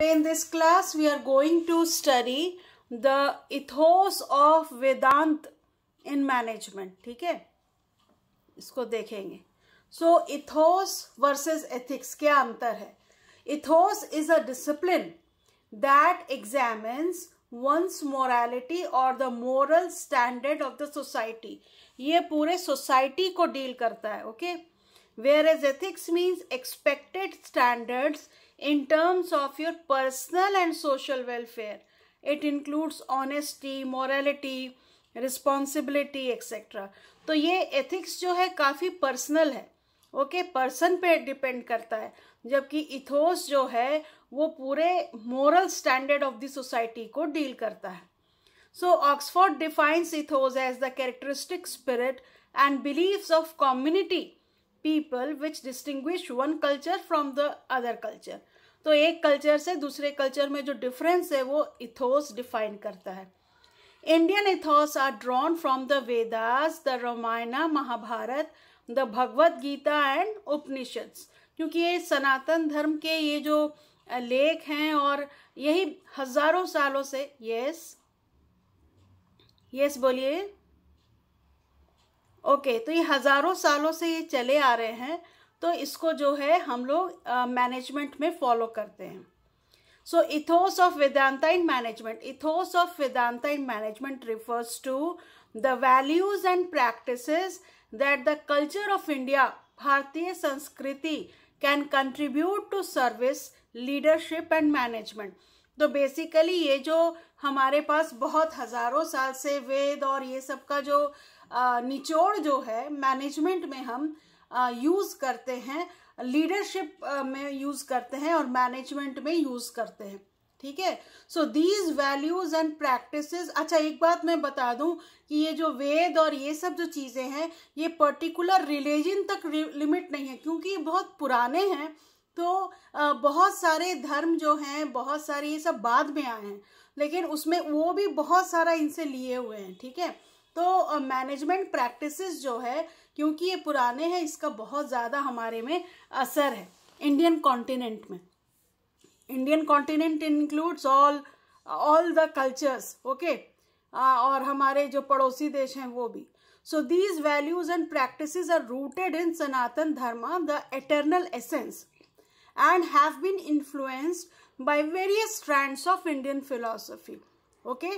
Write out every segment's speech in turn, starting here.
In this class, we are going to study the ethos of Vedant in management. ठीक है इसको देखेंगे सो ethos versus ethics क्या अंतर है ethos is a discipline that examines one's morality और the moral standard of the society ये पूरे सोसाइटी को डील करता है okay okay? whereas ethics means expected standards in terms of your personal and social welfare. It includes honesty, morality, responsibility etcetera तो ये ethics जो है काफ़ी पर्सनल है ओके पर्सन पे डिपेंड करता है जबकि इथोस जो है वो पूरे moral standard of the society को डील करता है so Oxford defines ethos as the characteristic spirit and beliefs of community people which distinguish one culture from the other culture तो एक कल्चर से दूसरे कल्चर में जो डिफरेंस है वो इथोस डिफाइन करता है Indian ethos are drawn from the Vedas the Ramayana Mahabharata the Bhagavad Gita and Upanishads क्योंकि ये सनातन धर्म के ये जो लेख हैं और यही हजारों सालों से यस यस बोलिए ओके तो ये हज़ारों सालों से ये चले आ रहे हैं तो इसको जो है हम लोग मैनेजमेंट में फॉलो करते हैं so ethos of Vedanta in management ethos of Vedanta in management refers to the values and practice that the culture of India भारतीय संस्कृति can contribute to service leadership and management तो बेसिकली ये जो हमारे पास बहुत हजारों साल से वेद और ये सब का जो निचोड़ जो है मैनेजमेंट में हम यूज करते हैं लीडरशिप में यूज करते हैं और मैनेजमेंट में यूज करते हैं ठीक है so these values and practices अच्छा एक बात मैं बता दूं कि ये जो वेद और ये सब जो चीज़ें हैं ये पर्टिकुलर रिलीजन तक लिमिट नहीं है क्योंकि ये बहुत पुराने हैं तो बहुत सारे धर्म जो हैं बहुत सारे ये सब बाद में आए हैं लेकिन उसमें वो भी बहुत सारा इनसे लिए हुए हैं ठीक है तो मैनेजमेंट uh, प्रैक्टिसेस जो है क्योंकि ये पुराने हैं इसका बहुत ज़्यादा हमारे में असर है इंडियन कॉन्टिनेंट में Indian continent includes all all the cultures okay और हमारे जो पड़ोसी देश हैं वो भी so these values and practice are rooted in Sanatan Dharma the eternal essence and have been influenced by various trends of Indian philosophy okay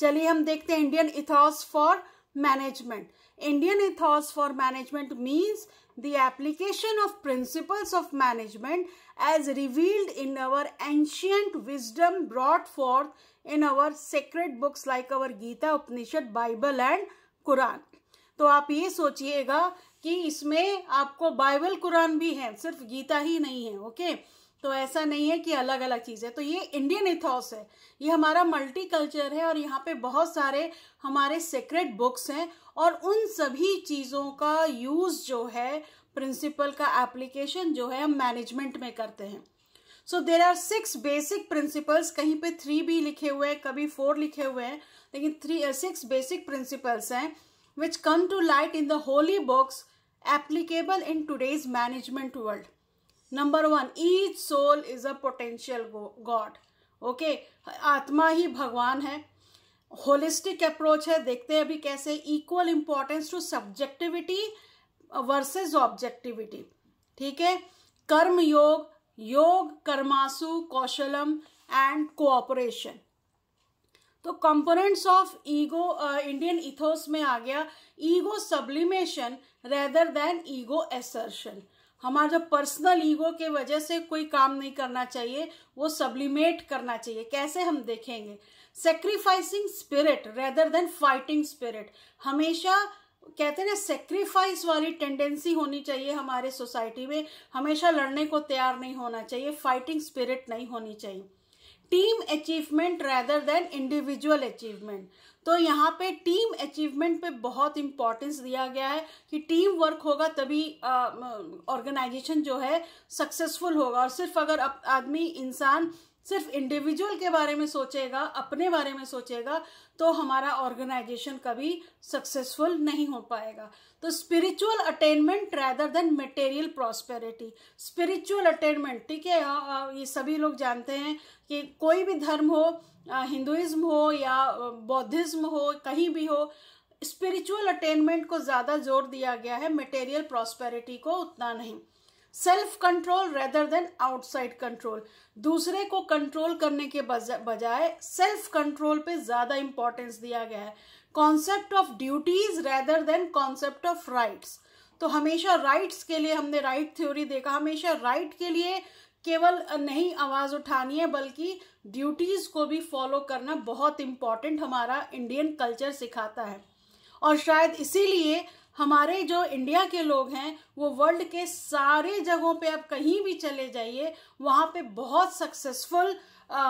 चलिए हम देखते हैं Indian ethos for management Indian ethos for management means the application of principles of management as revealed in our ancient wisdom brought forth in our sacred books like our Gita Upanishad Bible and Quran तो आप ये सोचिएगा कि इसमें आपको Bible Quran भी है सिर्फ गीता ही नहीं है ओके okay? तो ऐसा नहीं है कि अलग अलग चीज़ है तो ये इंडियन इथॉस है ये हमारा मल्टी कल्चर है और यहाँ पे बहुत सारे हमारे सेक्रेट बुक्स हैं और उन सभी चीज़ों का यूज़ जो है प्रिंसिपल का एप्लीकेशन जो है हम मैनेजमेंट में करते हैं so there are six basic principles कहीं पे थ्री भी लिखे हुए हैं कभी फोर लिखे हुए हैं लेकिन थ्री सिक्स बेसिक प्रिंसिपल्स हैं which come to light in the holy books applicable in today's management world number one each soul is a potential god okay आत्मा ही भगवान है होलिस्टिक अप्रोच है देखते हैं अभी कैसे equal importance to subjectivity versus objectivity ठीक है कर्म योग योग कर्मासु कौशलम एंड कोऑपरेशन तो components of ego Indian ethos में आ गया ego sublimation rather than ego assertion हमारा पर्सनल ईगो के वजह से कोई काम नहीं करना चाहिए वो सब्लिमेट करना चाहिए कैसे हम देखेंगे sacrificing spirit rather than fighting spirit हमेशा कहते ना सेक्रीफाइस वाली टेंडेंसी होनी चाहिए हमारे सोसाइटी में हमेशा लड़ने को तैयार नहीं होना चाहिए फाइटिंग स्पिरिट नहीं होनी चाहिए team achievement rather than individual achievement तो यहाँ पे टीम अचीवमेंट पे बहुत इंपॉर्टेंस दिया गया है कि टीम वर्क होगा तभी ऑर्गेनाइजेशन जो है सक्सेसफुल होगा और सिर्फ अगर आदमी इंसान सिर्फ इंडिविजुअल के बारे में सोचेगा अपने बारे में सोचेगा तो हमारा ऑर्गेनाइजेशन कभी सक्सेसफुल नहीं हो पाएगा तो spiritual attainment rather than material prosperity spiritual attainment ठीक है ये सभी लोग जानते हैं कि कोई भी धर्म हो हिंदुइज्म हो या बौद्धिज़्म हो कहीं भी हो स्पिरिचुअल अटेनमेंट को ज़्यादा जोर दिया गया है मटेरियल प्रॉस्पेरिटी को उतना नहीं self control rather than outside control दूसरे को कंट्रोल करने के बजाय सेल्फ कंट्रोल पे ज़्यादा इंपॉर्टेंस दिया गया है concept of duties rather than concept of rights तो हमेशा राइट्स के लिए हमने राइट right थ्योरी देखा हमेशा राइट right के लिए केवल नहीं आवाज उठानी है बल्कि ड्यूटीज को भी फॉलो करना बहुत इंपॉर्टेंट हमारा इंडियन कल्चर सिखाता है और शायद इसीलिए हमारे जो इंडिया के लोग हैं वो वर्ल्ड के सारे जगहों पे आप कहीं भी चले जाइए वहाँ पे बहुत successful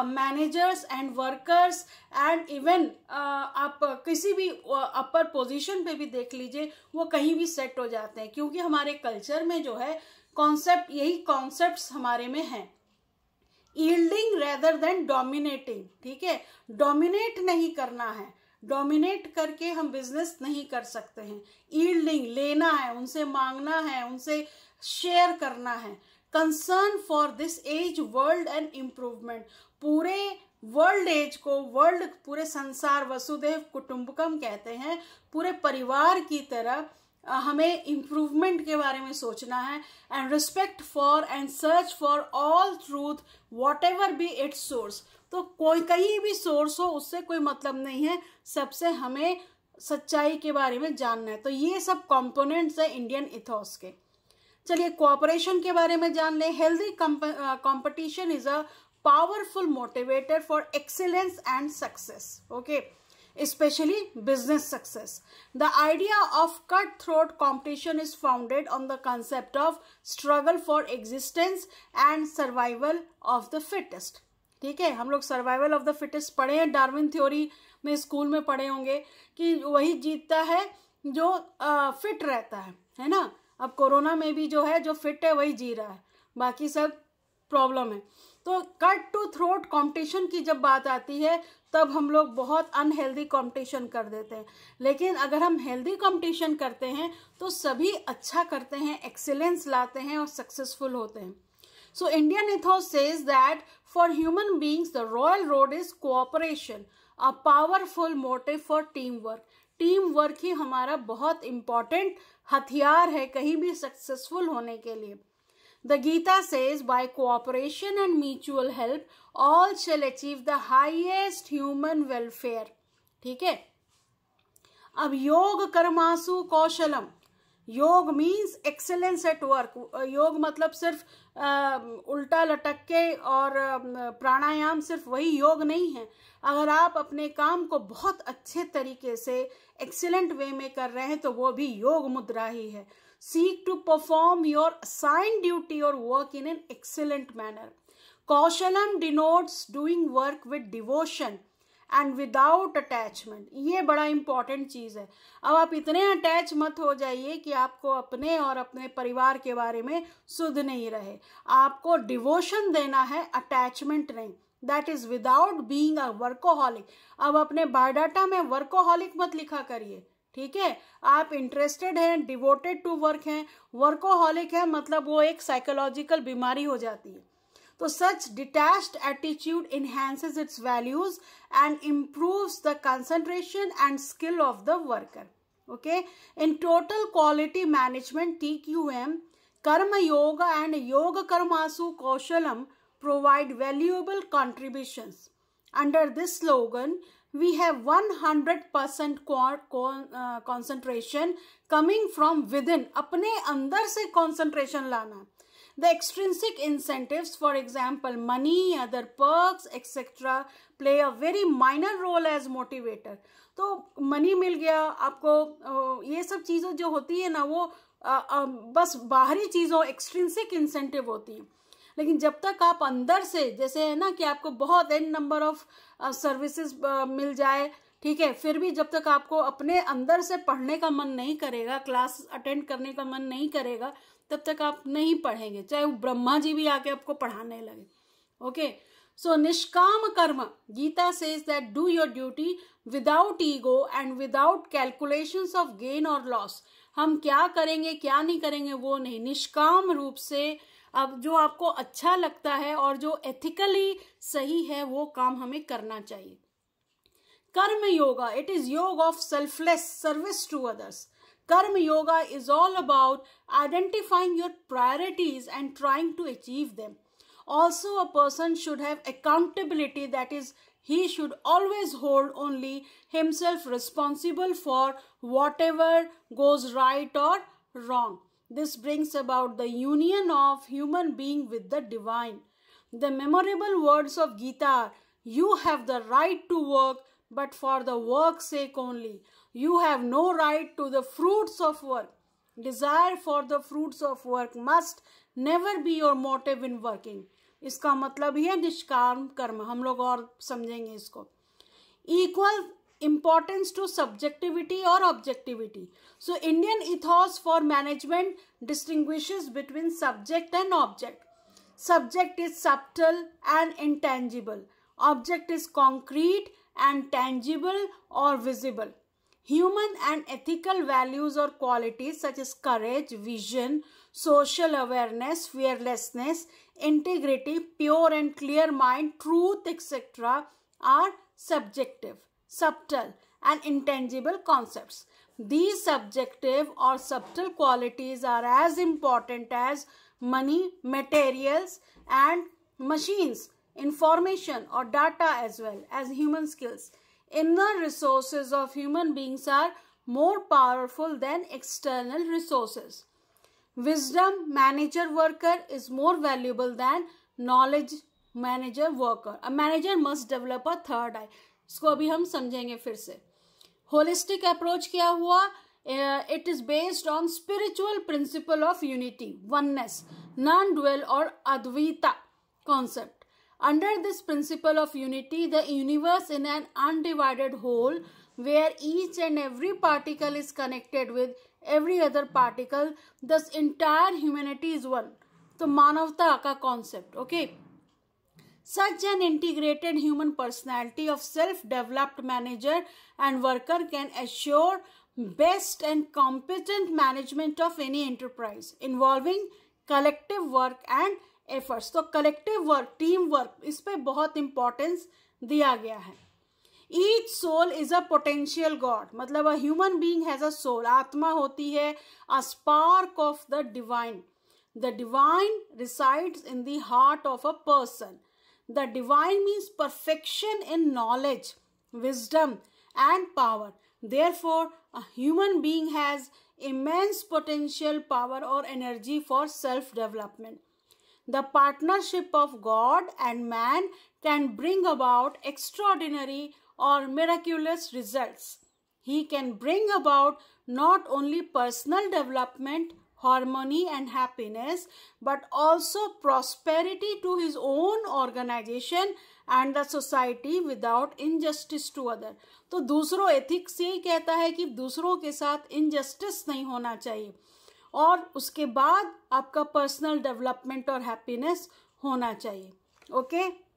managers and workers and even आप किसी भी अपर पोजीशन पे भी देख लीजिए वो कहीं भी सेट हो जाते हैं क्योंकि हमारे कल्चर में जो है कॉन्सेप्ट यही कॉन्सेप्ट हमारे में हैं ईल्डिंग रेदर देन डोमिनेटिंग ठीक है डोमिनेट नहीं करना है डोमिनेट करके हम बिजनेस नहीं कर सकते हैं ईल्डिंग लेना है उनसे मांगना है उनसे शेयर करना है concern for this as world and improvement पूरे वर्ल्ड एज को वर्ल्ड पूरे संसार वसुदेव कुटुंबकम कहते हैं पूरे परिवार की तरह हमें इम्प्रूवमेंट के बारे में सोचना है and respect for and search for all truth whatever be its source तो कोई कहीं भी सोर्स हो उससे कोई मतलब नहीं है सबसे हमें सच्चाई के बारे में जानना है तो ये सब कॉम्पोनेंट्स है इंडियन इथॉस के चलिए कोऑपरेशन के बारे में जान लें healthy competition is a powerful motivator for excellence and success okay especially business success. The idea of cut throat competition is founded on the concept of struggle for existence and survival of the fittest. ठीक है हम लोग survival of the fittest पढ़े हैं Darwin theory में school में पढ़े होंगे कि वही जीतता है जो आ, फिट रहता है है ना अब कोरोना में भी जो है जो फिट है वही जी रहा है बाकी सब प्रॉब्लम है तो कट टू थ्रोट कंपटीशन की जब बात आती है तब हम लोग बहुत अनहेल्दी कंपटीशन कर देते हैं लेकिन अगर हम हेल्दी कंपटीशन करते हैं तो सभी अच्छा करते हैं एक्सेलेंस लाते हैं और सक्सेसफुल होते हैं so Indian ethos says that for human beings the royal road is cooperation a powerful motive for team work team work ही हमारा बहुत इम्पॉर्टेंट हथियार है कहीं भी सक्सेसफुल होने के लिए The Gita says, by cooperation and mutual help, all shall achieve the highest human welfare. ठीक है अब योग कर्मासु कौशलम योग मीन्स एक्सेलेंस एट वर्क योग मतलब सिर्फ आ, उल्टा लटक के और प्राणायाम सिर्फ वही योग नहीं है अगर आप अपने काम को बहुत अच्छे तरीके से एक्सेलेंट वे में कर रहे हैं तो वो भी योग मुद्रा ही है Seek to perform your assigned duty or work in an excellent manner. Kaushalam denotes doing work with devotion and without attachment ये बड़ा इंपॉर्टेंट चीज़ है अब आप इतने अटैच मत हो जाइए कि आपको अपने और अपने परिवार के बारे में सुध नहीं रहे आपको डिवोशन देना है अटैचमेंट नहीं that is without being a workaholic अब अपने बायोडाटा में वर्कोहॉलिक मत लिखा करिए ठीक है आप इंटरेस्टेड हैं डिवोटेड टू वर्क हैं वर्कोहॉलिक है मतलब वो एक साइकोलॉजिकल बीमारी हो जाती है तो such detached attitude enhances its values and improves the concentration and skill of the worker okay in total quality management T Q M karma yoga and yoga कर्मासु कौशलम provide valuable contributions under this slogan we have 100% percent concentration coming from within अपने अंदर से concentration लाना the extrinsic incentives for example money other perks etc play a very minor role as motivator तो money मिल गया आपको ये सब चीज़ें जो होती है ना वो आ, आ, बस बाहरी चीज़ों एक्सट्रिंसिक इंसेंटिव होती है लेकिन जब तक आप अंदर से जैसे है ना कि आपको बहुत एंड नंबर ऑफ सर्विसेज मिल जाए ठीक है फिर भी जब तक आपको अपने अंदर से पढ़ने का मन नहीं करेगा क्लास अटेंड करने का मन नहीं करेगा तब तक आप नहीं पढ़ेंगे चाहे वो ब्रह्मा जी भी आके आपको पढ़ाने लगे okay so So karma Gita Gita says that do your duty without ego and without calculations of gain or हम क्या करेंगे क्या नहीं करेंगे वो नहीं निष्काम रूप से अब जो आपको अच्छा लगता है और जो एथिकली सही है वो काम हमें करना चाहिए karma yoga it is yoga of selfless service to others karma yoga is all about identifying your priorities and trying to achieve them also a person should have accountability that is he should always hold only himself responsible for whatever goes right और wrong This brings about the union of human being with the divine. The memorable words of Gita are, You have the right to work, but for the work's sake only. You have no right to the fruits of work. Desire for the fruits of work must never be your motive in working. इसका मतलब ही है निष्काम कर्म हम लोग और समझेंगे इसको equal importance to subjectivity or objectivity. So Indian ethos for management distinguishes between subject and object. Subject is subtle and intangible. Object is concrete and tangible or visible. Human and ethical values or qualities such as courage, vision, social awareness, fearlessness, integrity, pure and clear mind, truth, etc. are subjective subtle and intangible concepts. These subjective or subtle qualities are as important as money, materials and machines, information or data as well as human skills. Inner resources of human beings are more powerful than external resources. Wisdom manager worker is more valuable than knowledge manager worker. A manager must develop a third eye. इसको अभी हम समझेंगे फिर से holistic approach क्या हुआ it is based on spiritual principle of unity oneness non dual और Advaita concept Under this principle of unity, the universe in an undivided whole, where each and every particle is connected with every other particle, thus entire humanity is one. तो मानवता का concept okay okay? Such an integrated human personality of self-developed manager and worker can assure best and competent management of any enterprise involving collective work and efforts. So collective work, teamwork, is pe bahut importance diya gaya hai. Each soul is a potential God. Matlab a human being has a soul. Atma hoti hai, a spark of the divine. The divine resides in the heart of a person. The divine means perfection in knowledge, wisdom and power. Therefore, a human being has immense potential, power or energy for self-development. The partnership of God and man can bring about extraordinary or miraculous results. He can bring about not only personal development harmony and happiness but also prosperity to his own organization and the society without injustice to other तो दूसरों ethics यही कहता है कि दूसरों के साथ injustice नहीं होना चाहिए और उसके बाद आपका पर्सनल डेवलपमेंट और हैप्पीनेस होना चाहिए ओके okay?